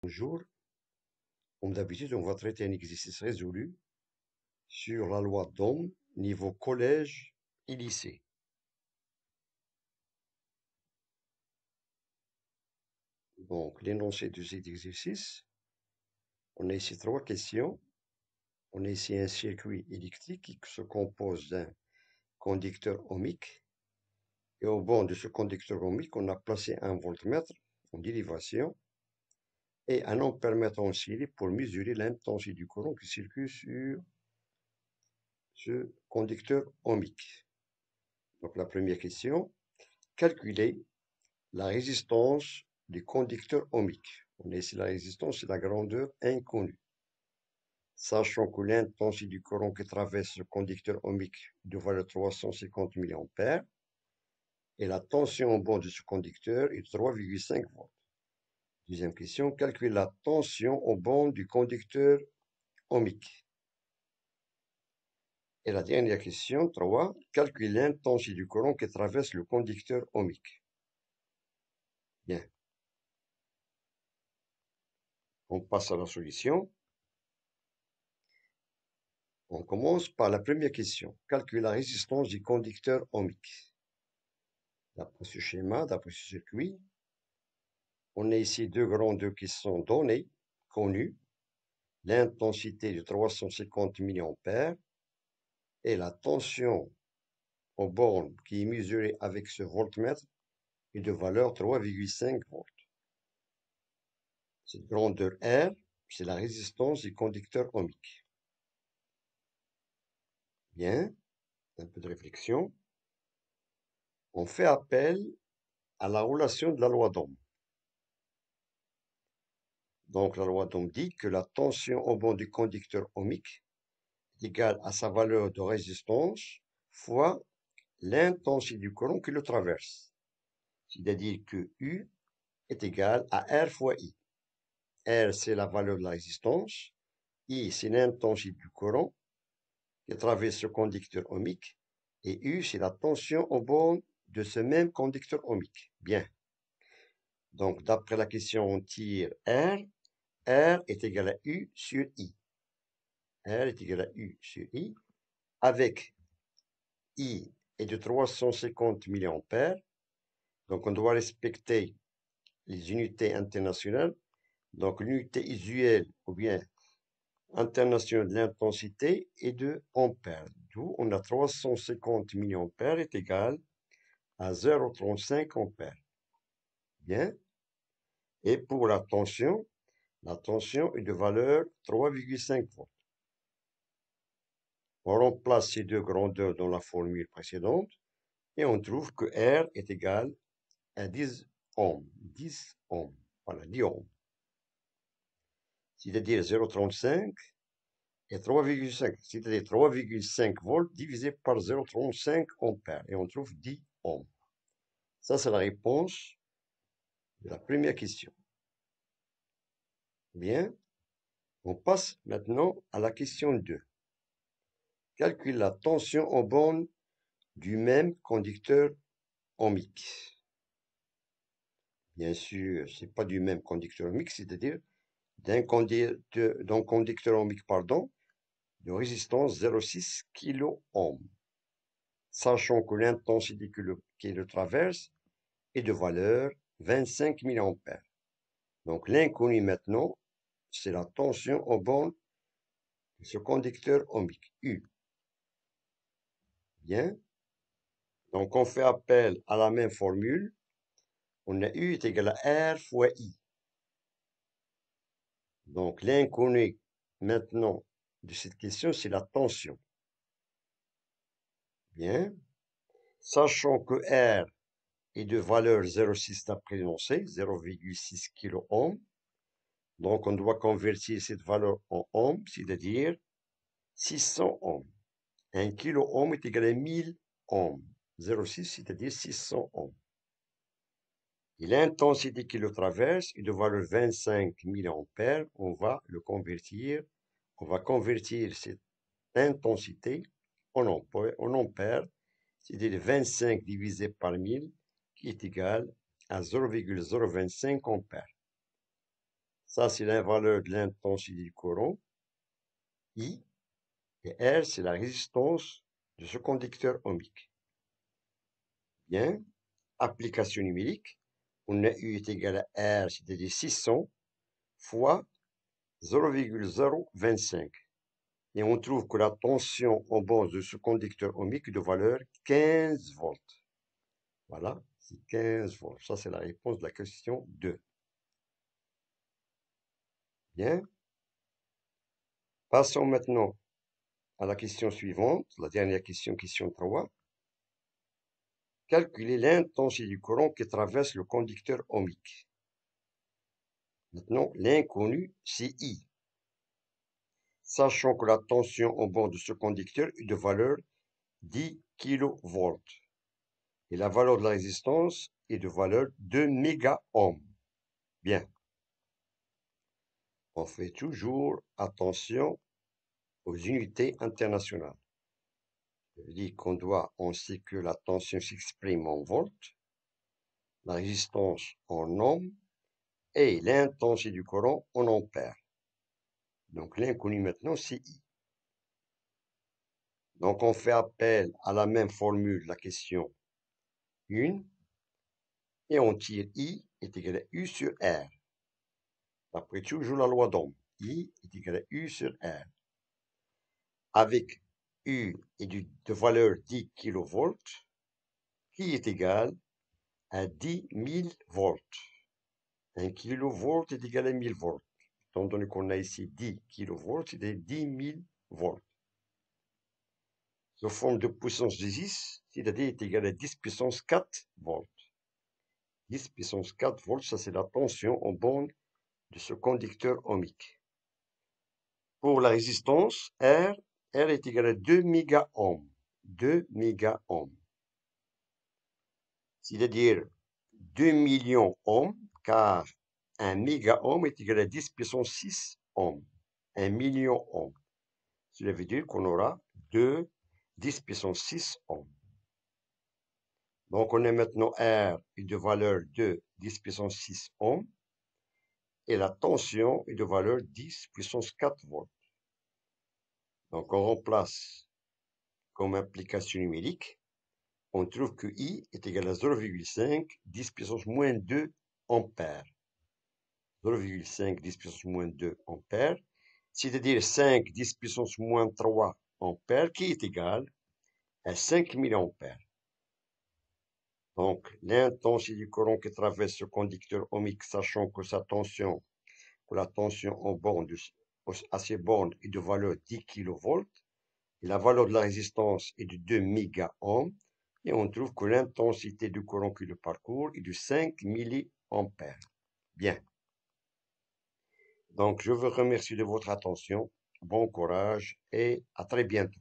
bonjour. Comme d'habitude, on va traiter un exercice résolu sur la loi d'Homme niveau collège et lycée. Donc, l'énoncé de cet exercice, on a ici trois questions. On a ici un circuit électrique qui se compose d'un conducteur ohmique. Et au bord de ce conducteur ohmique, on a placé un voltmètre en dérivation et un angle permettant aussi pour mesurer l'intensité du courant qui circule sur ce conducteur ohmique. Donc la première question, calculer la résistance du conducteur ohmique. On a ici la résistance, et la grandeur inconnue. Sachant que l'intensité du courant qui traverse le conducteur ohmique de valeur 350 mA et la tension en bord de ce conducteur est 3,5 volts. Deuxième question, calcule la tension au bond du conducteur ohmique. Et la dernière question, 3, calcule l'intensité du courant qui traverse le conducteur ohmique. Bien. On passe à la solution. On commence par la première question. Calcule la résistance du conducteur ohmique. D'après ce schéma, d'après ce circuit, on a ici deux grandeurs qui sont données, connues, l'intensité de 350 mA et la tension aux bornes qui est mesurée avec ce voltmètre est de valeur 3,5 volts. Cette grandeur R, c'est la résistance du conducteur ohmique. Bien, un peu de réflexion. On fait appel à la relation de la loi d'Ohm. Donc la loi donc dit que la tension au bord du conducteur ohmique est égale à sa valeur de résistance fois l'intensité du courant qui le traverse. C'est-à-dire que U est égal à R fois I. R, c'est la valeur de la résistance. I, c'est l'intensité du courant qui traverse ce conducteur ohmique. Et U, c'est la tension au bord de ce même conducteur ohmique. Bien. Donc, d'après la question, on tire R R est égal à U sur I. R est égal à U sur I, avec I est de 350 mA. donc on doit respecter les unités internationales, donc l'unité usuelle ou bien internationale de l'intensité est de ampères. D'où on a 350 mA est égal à 0,35 ampères. Bien. Et pour la tension, la tension est de valeur 3,5 volts. On remplace ces deux grandeurs dans la formule précédente et on trouve que R est égal à 10 ohms. 10 ohms, voilà, 10 ohms. C'est-à-dire 0,35 et 3,5. C'est-à-dire 3,5 volts divisé par 0,35 ampères. Et on trouve 10 ohms. Ça, c'est la réponse de la première question. Bien, on passe maintenant à la question 2. Calcule la tension en borne du même conducteur ohmique. Bien sûr, ce n'est pas du même conducteur ohmique, c'est-à-dire d'un conducteur, conducteur ohmique pardon, de résistance 0,6 kOhm. Sachant que l'intensité qui le, qui le traverse est de valeur 25 mA. Donc l'inconnu maintenant c'est la tension au bornes de ce conducteur ohmique, U. Bien. Donc, on fait appel à la même formule. On a U est égal à R fois I. Donc, l'inconnu maintenant de cette question, c'est la tension. Bien. Sachant que R est de valeur 0,6 à prénoncée, 0,6 kOhm, donc, on doit convertir cette valeur en ohms, c'est-à-dire 600 ohms. Un kilo ohm est égal à 1000 ohms. 0,6, c'est-à-dire 600 ohms. Et l'intensité qui le traverse est de valeur 25 000 ampères. On va le convertir. On va convertir cette intensité en ampères, c'est-à-dire 25 divisé par 1000, qui est égal à 0,025 ampères. Ça, c'est la valeur de l'intensité du courant, I, et R, c'est la résistance de ce conducteur ohmique. Bien, application numérique, on a U est égal à R, c'est-à-dire 600, fois 0,025. Et on trouve que la tension en base de ce conducteur ohmique est de valeur 15 volts. Voilà, c'est 15 volts. Ça, c'est la réponse de la question 2. Bien. Passons maintenant à la question suivante, la dernière question, question 3. Calculer l'intensité du courant qui traverse le conducteur ohmique. Maintenant, l'inconnu, c'est I. Sachant que la tension au bord de ce conducteur est de valeur 10 kV et la valeur de la résistance est de valeur 2 mégaohms. Bien. On fait toujours attention aux unités internationales. Je dis qu'on doit, ainsi que la tension s'exprime en volts, la résistance en ohms et l'intensité du courant en ampères. Donc l'inconnu maintenant, c'est I. Donc on fait appel à la même formule, la question 1, et on tire I est égal à U sur R. La toujours joue la loi d'Ohm. I est égal à U sur R. Avec U et de valeur 10 kV, qui est égal à 10 000 volts. 1 kV est égal à 1000 volts. Tant donné qu'on a ici 10 kV, c'est 10 000 volts. La forme de puissance 10, c'est-à-dire est égal à 10 puissance 4 volts. 10 puissance 4 volts, ça c'est la tension en bande de ce conducteur ohmique. Pour la résistance, R, R est égal à 2 mégaohms. 2 mégaohms. C'est-à-dire 2 millions ohms, car 1 mégaohm est égal à 10 puissance 6 ohms. 1 million ohms. Cela veut dire qu'on aura 2 10 puissance 6 ohms. Donc on a maintenant R de valeur de 10 puissance 6 ohms et la tension est de valeur 10 puissance 4 volts. Donc on remplace comme application numérique, on trouve que I est égal à 0,5 10 puissance moins 2 ampères. 0,5 10 puissance moins 2 ampères, c'est-à-dire 5 10 puissance moins 3 ampères qui est égal à 5000 ampères. Donc, l'intensité du courant qui traverse ce conducteur ohmique, sachant que sa tension, que la tension en à ses bornes est de valeur 10 kV, et la valeur de la résistance est de 2 MΩ, et on trouve que l'intensité du courant qui le parcourt est de 5 mA. Bien. Donc, je vous remercie de votre attention, bon courage et à très bientôt.